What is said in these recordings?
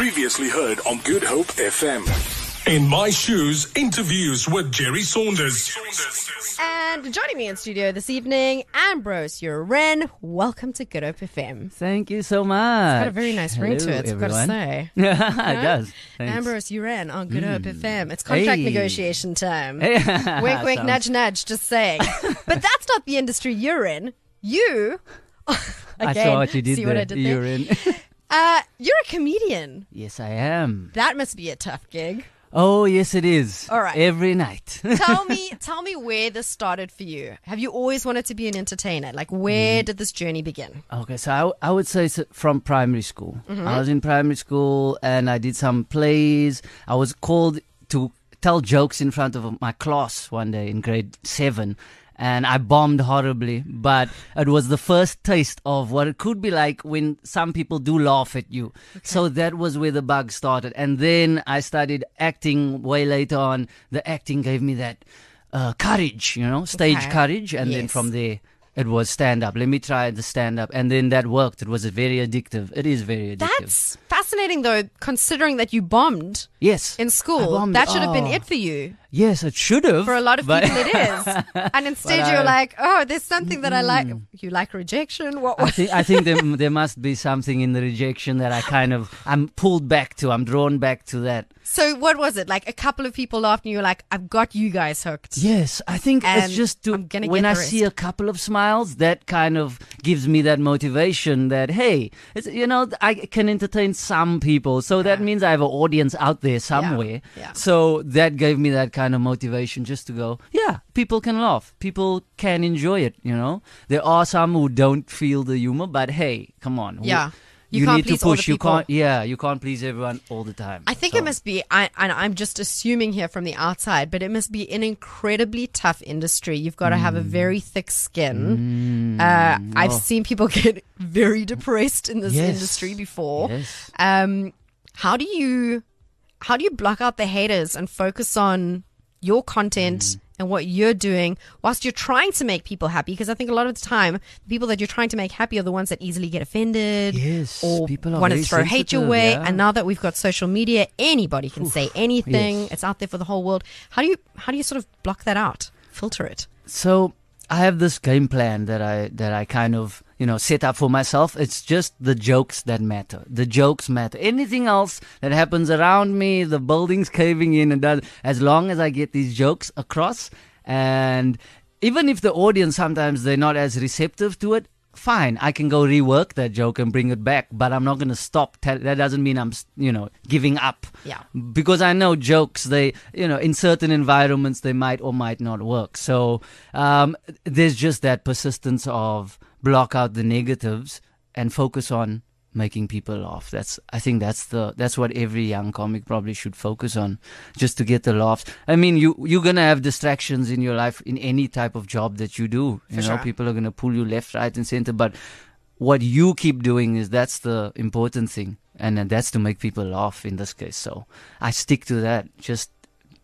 Previously heard on Good Hope FM. In My Shoes, interviews with Jerry Saunders. And joining me in studio this evening, Ambrose Uren. Welcome to Good Hope FM. Thank you so much. It's got a very nice ring to it, everyone. I've got to say. yeah, know? it does. Thanks. Ambrose Uren on Good mm. Hope FM. Hmm. It's contract hey. negotiation time. Hey. wink, wink, nudge, nudge, just saying. but that's not the industry you're in. You. Again, I saw what you did see there. What I did there. You're in. Uh, you're a comedian. Yes, I am. That must be a tough gig. Oh yes, it is. All right, every night. tell me, tell me where this started for you. Have you always wanted to be an entertainer? Like, where mm. did this journey begin? Okay, so I, I would say from primary school. Mm-hmm. I was in primary school and I did some plays. I was called to tell jokes in front of my class one day in grade seven, and I bombed horribly, but it was the first taste of what it could be like when some people do laugh at you. Okay. So that was where the bug started. And then I started acting way later on. The acting gave me that uh, courage, you know, stage okay. courage. And yes. then from there, it was stand up. Let me try the stand up. And then that worked. It was very addictive. It is very addictive. That's fascinating though, considering that you bombed. Yes. In school, that should have been oh. it for you. Yes, it should have. For a lot of people, it is. And instead, you're like, oh, there's something that I like. You like rejection? What? I, think, I think there, there, must be something in the rejection that I kind of I'm pulled back to. I'm drawn back to that. So what was it? Like a couple of people laughed, and you are like, I've got you guys hooked. Yes, I think and it's just to, when I see a couple of smiles, that kind of gives me that motivation that hey, you know, I can entertain some some people. So that means I have an audience out there somewhere. Yeah. So that gave me that kind of motivation just to go, yeah, people can laugh. People can enjoy it, you know? There are some who don't feel the humor, but hey, come on. Yeah. Who, you, you need to push. You can't. Yeah, you can't please everyone all the time. I think so. it must be. I and I'm just assuming here from the outside, but it must be an incredibly tough industry. You've got to mm. have a very mm. thick skin. Mm. Uh, I've oh. seen people get very depressed in this yes. industry before. Yes. Um, how do you how do you block out the haters and focus on your content? Mm and what you're doing whilst you're trying to make people happy. Because I think a lot of the time, the people that you're trying to make happy are the ones that easily get offended yes, or want to throw hate your way. Yeah. And now that we've got social media, anybody can Oof, say anything. Yes. It's out there for the whole world. How do you how do you sort of block that out? Filter it. So I have this game plan that I that I kind of you know set up for myself. It's just the jokes that matter. The jokes matter. Anything else that happens around me, the buildings caving in, and that, as long as I get these jokes across, and even if the audience sometimes they're not as receptive to it, fine i can go rework that joke and bring it back but i'm not going to stop that doesn't mean i'm you know giving up yeah because i know jokes they you know in certain environments they might or might not work so um, there's just that persistence of block out the negatives and focus on making people laugh. That's I think that's the that's what every young comic probably should focus on, just to get the laughs. I mean, you you're gonna have distractions in your life in any type of job that you do. You For know, sure. people are gonna pull you left, right, and center. But what you keep doing is that's the important thing, and, and uh, that's to make people laugh in this case. So I stick to that. Just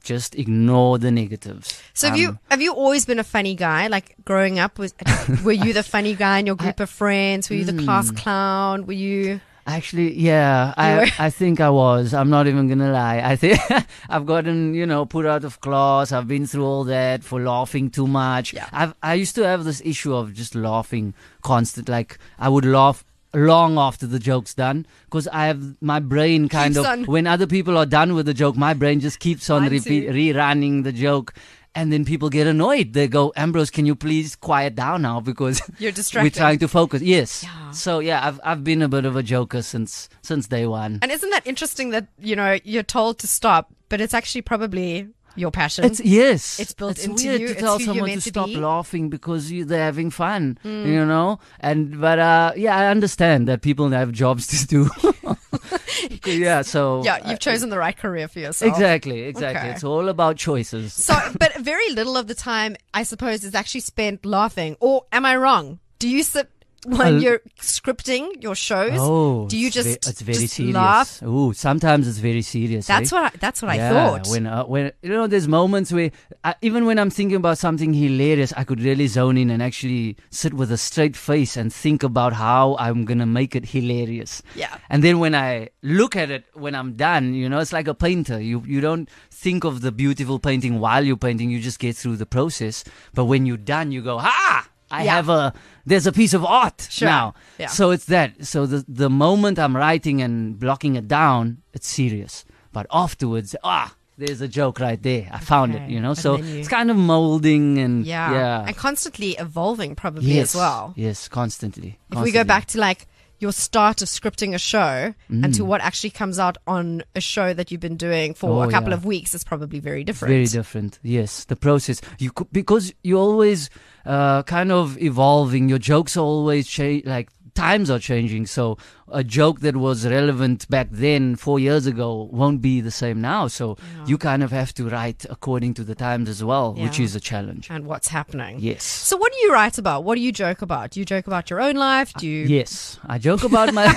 just ignore the negatives. So have you um, have you always been a funny guy? Like growing up, was were you the funny guy in your group I, of friends? Were you the mm, class hmm. clown? Were you? Actually, yeah, I I think I was. I'm not even gonna lie. I think I've gotten you know put out of class. I've been through all that for laughing too much. Yeah. I've I used to have this issue of just laughing constant. Like I would laugh long after the joke's done because I have my brain kind keeps of on. when other people are done with the joke, my brain just keeps on repeat, rerunning the joke. And then people get annoyed. They go, Ambrose, can you please quiet down now because you're distracted. We're trying to focus. Yes. Yeah. So yeah, I've I've been a bit of a joker since since day one. And isn't that interesting that you know you're told to stop, but it's actually probably your passion. It's yes. It's built it's into weird you. To tell someone to, stop laughing because you, they're having fun. Mm. You know, and but uh, yeah, I understand that people have jobs to do. yeah, so yeah, you've uh, chosen the right career for yourself. Exactly, exactly. Okay. It's all about choices. So, but very little of the time, I suppose, is actually spent laughing. Or am I wrong? Do you sit when you're scripting your shows, oh, do you just it's, very just serious. Oh, sometimes it's very serious. That's eh? what I, that's what yeah, I thought. When uh, when you know, there's moments where uh, even when I'm thinking about something hilarious, I could really zone in and actually sit with a straight face and think about how I'm gonna make it hilarious. Yeah. And then when I look at it when I'm done, you know, it's like a painter. You you don't think of the beautiful painting while you're painting. You just get through the process. But when you're done, you go, ah I yeah. have a there's a piece of art sure. now. Yeah. So it's that. So the the moment I'm writing and blocking it down, it's serious. But afterwards, ah, there's a joke right there. I found okay. it, you know. And so you... it's kind of molding and yeah. yeah. and constantly evolving, probably yes. as well. Yes, constantly, constantly. If we go back to like your start of scripting a show mm. and to what actually comes out on a show that you've been doing for oh, a couple yeah. of weeks is probably very different. Very different. Yes, the process you could, because you always uh, kind of evolving. Your jokes are always change. Like times are changing, so a joke that was relevant back then four years ago won't be the same now. So yeah. you kind of have to write according to the times as well, yeah. which is a challenge. And what's happening? Yes. So what do you write about? What do you joke about? Do you joke about your own life? Do you? yes, I joke about my.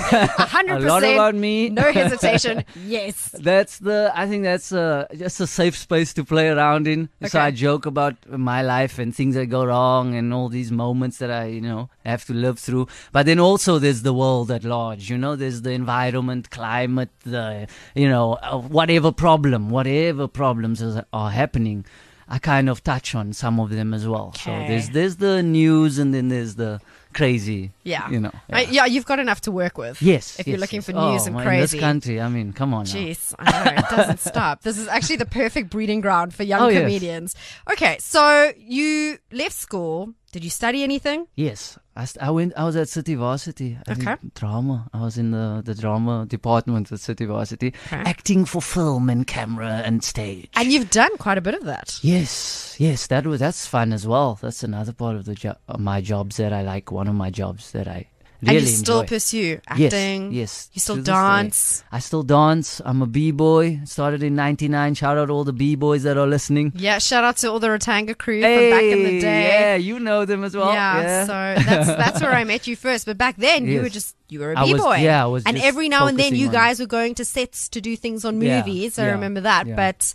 Hundred percent. A lot about me. No hesitation. yes. That's the. I think that's a just a safe space to play around in. Okay. So I joke about my life and things that go wrong and all these moments that I you know have to live through. But then also there's the world at large you know, there's the environment, climate, the you know uh, whatever problem, whatever problems is, are happening. I kind of touch on some of them as well. So there's there's the news and then there's the crazy. Yeah, you know. Uh, yeah, I, yeah you've got enough to work with. Yes, if yes, you're looking yes. for news oh, and crazy. In this country, I mean, come on. Jeez, now. I know it doesn't stop. This is actually the perfect breeding ground for young oh, comedians. Yes. Okay, so you left school. Did you study anything? Yes, I, I went. I was at City Varsity. okay. Drama. I was in the, the drama department at City Varsity, okay. acting for film and camera and stage. And you've done quite a bit of that. Yes, yes. That was that's fun as well. That's another part of the jo- my jobs that I like. One of my jobs that I Really and you enjoy. still pursue acting. Yes, yes. You still dance. I still dance. I'm a b boy. Started in '99. Shout out all the b boys that are listening. Yeah, shout out to all the Rotanga crew hey, from back in the day. Yeah, you know them as well. Yeah, yeah. so that's that's where I met you first. But back then, yes. you were just you were a b boy. Yeah, I was. And every now and then, you guys were going to sets to do things on movies. Yeah, I yeah, remember that, but.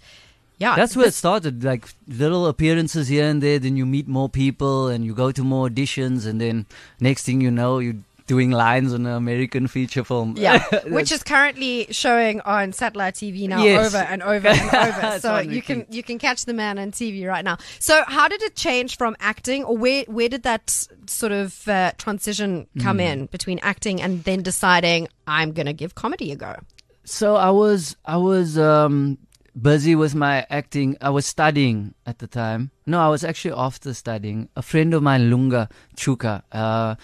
Yeah, that's where it started. Like little appearances here and there. Then you meet more people, and you go to more auditions, and then next thing you know, you doing lines in an American feature film. Yeah, which is currently showing on satellite TV now yes. over and over and over. so you can you can catch the man on TV right now. So how did it change from acting, or where where did that sort of uh, transition come mm. in between acting and then deciding I'm going to give comedy a go? So I was I was um, busy with my acting. I was studying at the time. No, I was actually after studying. A friend of mine, Lunga Chuka. Uh,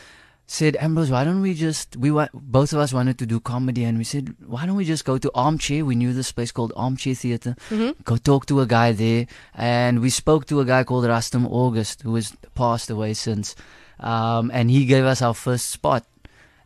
said, Ambrose, why don't we just, we wa- both of us wanted to do comedy and we said, why don't we just go to Armchair? We knew this place called Armchair theater mm-hmm. Go talk to a guy there. And we spoke to a guy called Rastam August, who has passed away since. Um, and he gave us our first spot.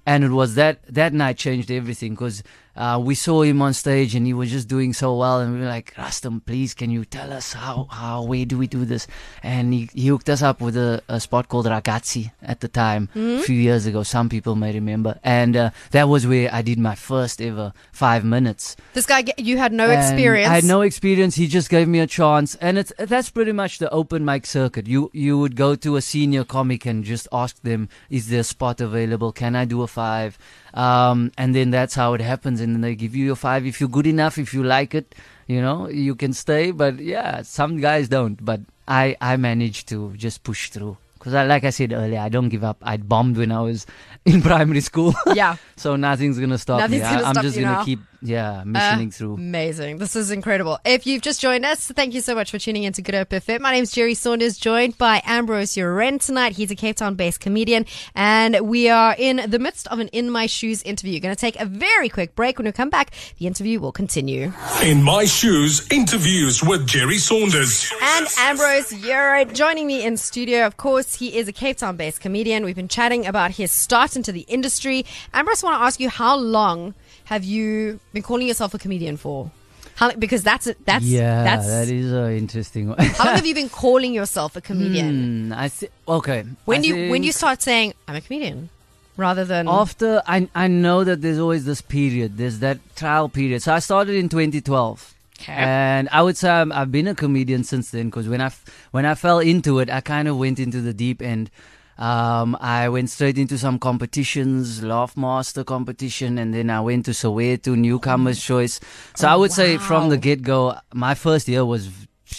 And it was that, that night changed everything because uh, we saw him on stage and he was just doing so well and we were like Rastam please can you tell us how how way do we do this and he, he hooked us up with a, a spot called Ragazzi at the time mm-hmm. a hmm? few years ago some people may remember and uh, that was where I did my first ever five minutes this guy you had no and experience I had no experience he just gave me a chance and it's that's pretty much the open mic circuit you you would go to a senior comic and just ask them is there a spot available can I do a five um, and then that's how it happens. And they give you your five if you're good enough, if you like it, you know, you can stay. But yeah, some guys don't. But I I managed to just push through because like I said earlier, I don't give up. I bombed when I was in primary school. Yeah. so nothing's gonna stop nothing's me. Gonna I, am just gonna now. keep yeah, ah, missioning uh, through. Amazing. This is incredible. If you've just joined us, thank you so much for tuning in to Good Hope FM. My is Jerry Saunders, joined by Ambrose Uren tonight. He's a Cape Town based comedian, and we are in the midst of an In My Shoes interview. Going to take a very quick break. When we come back, the interview will continue. In My Shoes interviews with Jerry Saunders. And Ambrose Uren joining me in studio. Of course, he is a Cape Town based comedian. We've been chatting about his start into the industry. Ambrose, I want to ask you how long have you been calling yourself a comedian for? How, because that's that's yeah, that's, that is an interesting one. how long have you been calling yourself a comedian? Mm, I see. Okay. When I do you, when you start saying I'm a comedian, rather than after I I know that there's always this period, there's that trial period. So I started in 2012. Okay. And I would say i have been a comedian since then because when I when I fell into it, I kind of went into the deep end. Um, I went straight into some competitions, Love Master competition, and then I went to Soweto Newcomers oh. Choice. So oh, I would wow. say oh, from the get go, my first year was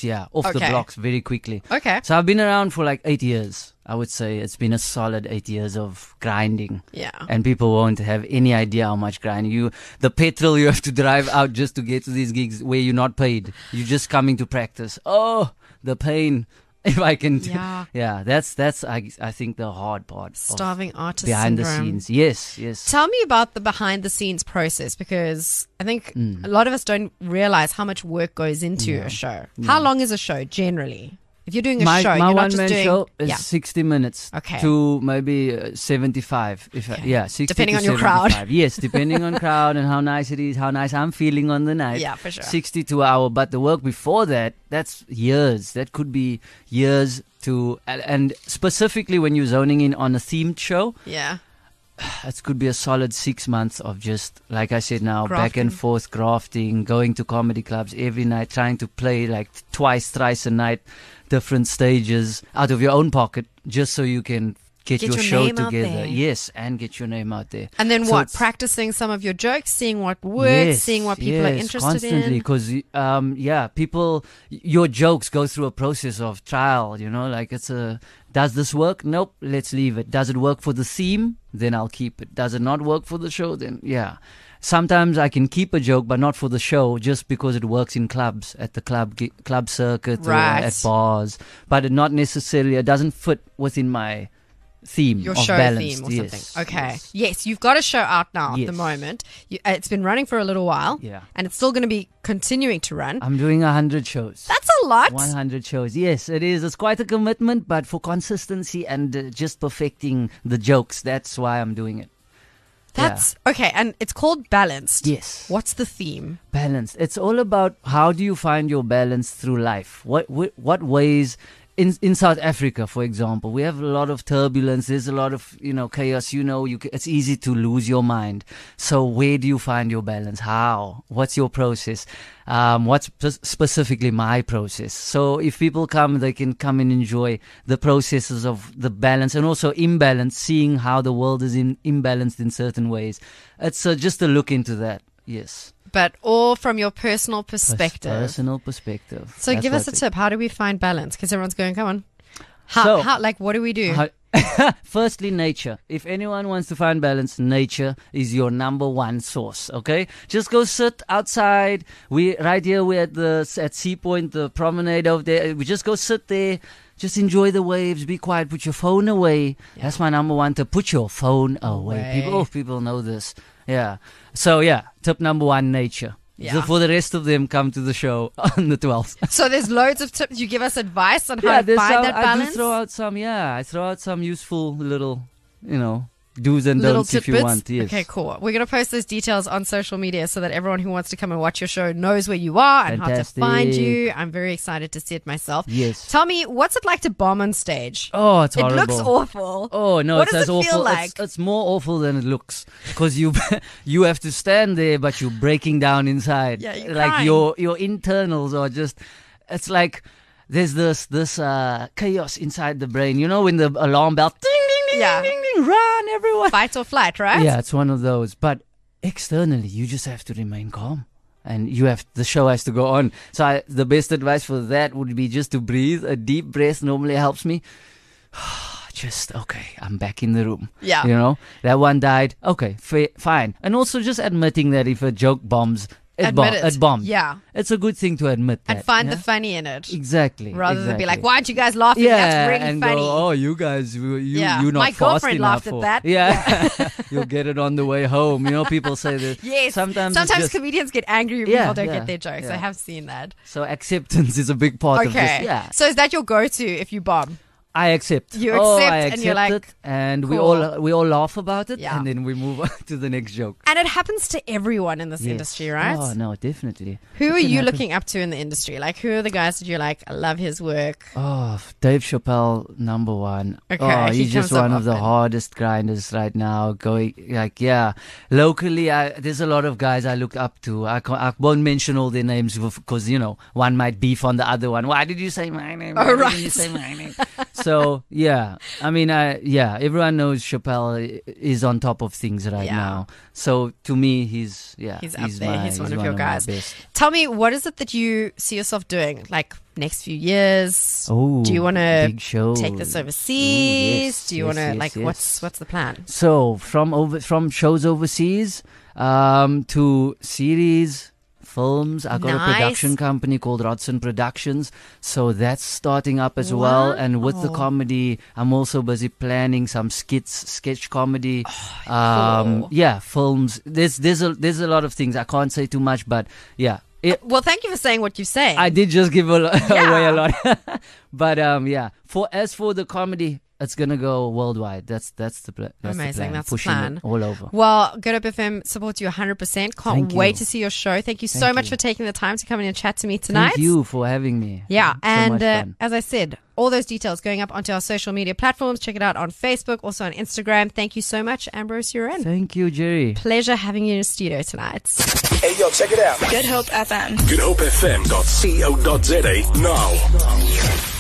yeah off okay. the blocks very quickly. Okay. So I've been around for like eight years. I would say it's been a solid eight years of grinding. Yeah. And people won't have any idea how much grinding you, the petrol you have to drive out just to get to these gigs where you're not paid. You're just coming to practice. Oh, the pain if I can. yeah. yeah, that's that's I I think the hard part. Starving artist behind syndrome. the scenes. Yes, yes. Tell me about the behind the scenes process because I think mm. a lot of us don't realize how much work goes into yeah. a show. Yeah. Mm. How long is a show generally? If you're doing a my, show, my one man doing, show is yeah. 60 minutes okay. to maybe uh, 75. If okay. I, yeah, 60 depending on your 75. crowd. yes, depending on crowd and how nice it is, how nice I'm feeling on the night. Yeah, for sure. 60 to hour, but the work before that, that's years. That could be years to and specifically when you're zoning in on a themed show. Yeah it could be a solid six months of just like I said now grafting. back and forth grafting, going to comedy clubs every night, trying to play like twice, thrice a night, different stages out of your own pocket just so you can get, get your, your, show together. Yes, and get your name out there. And then so what? Practicing some of your jokes, seeing what works, yes, seeing what people yes, are interested constantly, in. because um, yeah, people, your jokes go through a process of trial. You know, like it's a does this work? Nope, let's leave it. Does it work for the theme? Then I'll keep it. Does it not work for the show? Then yeah sometimes I can keep a joke, but not for the show, just because it works in clubs at the club club circuit right. at bars. But it not necessarily it doesn't fit within my theme your show balance. theme or yes. something okay yes. yes. you've got a show out now yes. at the moment you, uh, it's been running for a little while yeah and it's still going to be continuing to run i'm doing 100 shows that's a lot 100 shows yes it is it's quite a commitment but for consistency and uh, just perfecting the jokes that's why i'm doing it that's yeah. okay. And it's called Balanced. Yes. What's the theme? Balanced. It's all about how do you find your balance through life? What, what, what ways in in South Africa, for example, we have a lot of turbulence. There's a lot of you know chaos. You know, you it's easy to lose your mind. So where do you find your balance? How? What's your process? Um, what's specifically my process? So if people come, they can come and enjoy the processes of the balance and also imbalance, seeing how the world is in, imbalanced in certain ways. It's uh, just a look into that. Yes. But all from your personal perspective. Personal perspective. So That's give us a tip. How do we find balance? Because everyone's going, come on. How, so, how, like, what do we do? How, Firstly, nature. If anyone wants to find balance, nature is your number one source. Okay, just go sit outside. We right here. we at the at Sea Point, the promenade over there. We just go sit there. Just enjoy the waves. Be quiet. Put your phone away. Yeah. That's my number one To Put your phone away. away. People, oh, people know this. Yeah. So yeah, tip number one, nature. Yeah. So for the rest of them, come to the show on the 12th. so there's loads of tips. You give us advice on yeah, how to find some, that balance. I do throw out some. Yeah, I throw out some useful little, you know, do's and Little don'ts tidbits. if you want. Yes. Okay, cool. We're going to post those details on social media so that everyone who wants to come and watch your show knows where you are and Fantastic. how to find you. I'm very excited to see it myself. Yes. Tell me, what's it like to bomb on stage? Oh, it's horrible. It looks awful. Oh no, what it's does it awful. Feel like? It's, it's, more awful than it looks because you you have to stand there, but you're breaking down inside. Yeah, you're like your your internals are just. It's like there's this this uh, chaos inside the brain. You know when the alarm bell yeah. ding, ding, run, everyone. Fight or flight, right? Yeah, it's one of those. But externally, you just have to remain calm and you have the show has to go on. So I, the best advice for that would be just to breathe. A deep breath normally helps me. just okay, I'm back in the room. Yeah, you know that one died. Okay, fine. And also just admitting that if a joke bombs, admit it. it bombed. Yeah. It's a good thing to admit that. And find yeah? the funny in it. Exactly. Rather exactly. than be like, why aren't you guys laughing? Yeah, That's really and funny. Go, oh, you guys, you, yeah. you're not My girlfriend laughed at that. Yeah. yeah. You'll get it on the way home. You know, people say that. yes. Sometimes, sometimes just, comedians get angry when people don't get their jokes. I have seen that. So acceptance is a big part okay. of this. Yeah. So is that your go to if you bomb? I accept. You oh, accept, oh, I accept and you're like, it, and cool. we all we all laugh about it, yeah. and then we move on to the next joke. And it happens to everyone in this yes. industry, right? Oh no, definitely. Who it are you happen. looking up to in the industry? Like, who are the guys that you like? I love his work. Oh, Dave Chappelle, number one. Okay, oh, he's he just one of the hardest grinders right now. Going like, yeah, locally, I, there's a lot of guys I look up to. I, I won't mention all their names because you know one might beef on the other one. Why did you say my name? Oh, Why oh, you say my name? so yeah, I mean, I yeah, everyone knows Chappelle is on top of things right yeah. now. So to me, he's yeah, he's, he's up there. My, he's, he's one, one of your one guys. Of Tell me, what is it that you see yourself doing, like next few years? Oh, do you want to take this overseas? Ooh, yes, do you yes, want to yes, like what's what's the plan? So from over from shows overseas um, to series films. I got nice. a production company called Rodson Productions, so that's starting up as well. And with oh. the comedy, I'm also busy planning some skits, sketch comedy. Oh, um, cool. Yeah, films. There's there's a there's a lot of things. I can't say too much, but yeah, uh, it, well, thank you for saying what you say. I did just give a, yeah. away a lot, but um, yeah. For as for the comedy, it's gonna go worldwide. That's that's the, pl- that's Amazing. the plan. That's Pushing the plan. all over. Well, Good Up FM supports you 100. percent Can't Thank wait you. to see your show. Thank you Thank so much you. for taking the time to come in and chat to me tonight. Thank you for having me. Yeah, so and uh, as I said, all those details going up onto our social media platforms. Check it out on Facebook, also on Instagram. Thank you so much, Ambrose. You're in. Thank you, Jerry. Pleasure having you in the studio tonight. Hey, yo, check it out. Good Hope FM. Good Hope FM. Co. Za now.